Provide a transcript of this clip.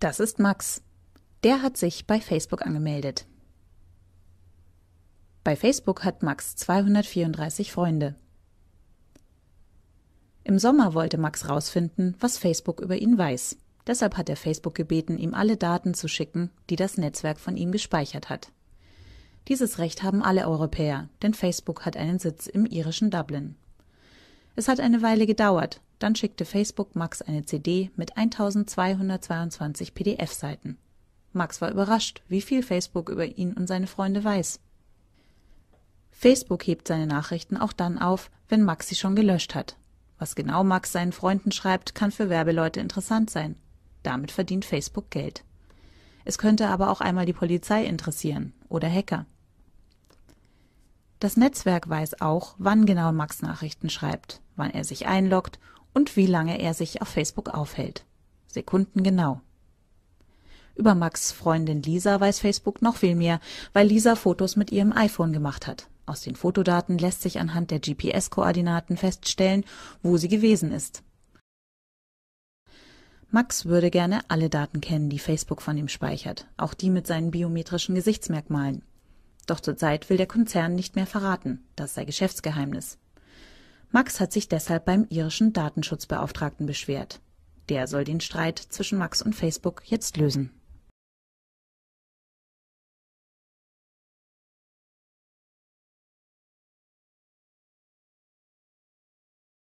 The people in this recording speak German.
Das ist Max. Der hat sich bei Facebook angemeldet. Bei Facebook hat Max 234 Freunde. Im Sommer wollte Max rausfinden, was Facebook über ihn weiß. Deshalb hat er Facebook gebeten, ihm alle Daten zu schicken, die das Netzwerk von ihm gespeichert hat. Dieses Recht haben alle Europäer, denn Facebook hat einen Sitz im irischen Dublin. Es hat eine Weile gedauert, dann schickte Facebook Max eine CD mit 1222 PDF-Seiten. Max war überrascht, wie viel Facebook über ihn und seine Freunde weiß. Facebook hebt seine Nachrichten auch dann auf, wenn Max sie schon gelöscht hat. Was genau Max seinen Freunden schreibt, kann für Werbeleute interessant sein. Damit verdient Facebook Geld. Es könnte aber auch einmal die Polizei interessieren oder Hacker. Das Netzwerk weiß auch, wann genau Max Nachrichten schreibt, wann er sich einloggt und wie lange er sich auf Facebook aufhält. Sekundengenau. Über Max Freundin Lisa weiß Facebook noch viel mehr, weil Lisa Fotos mit ihrem iPhone gemacht hat. Aus den Fotodaten lässt sich anhand der GPS-Koordinaten feststellen, wo sie gewesen ist. Max würde gerne alle Daten kennen, die Facebook von ihm speichert, auch die mit seinen biometrischen Gesichtsmerkmalen. Doch zurzeit will der Konzern nicht mehr verraten, das sei Geschäftsgeheimnis. Max hat sich deshalb beim irischen Datenschutzbeauftragten beschwert. Der soll den Streit zwischen Max und Facebook jetzt lösen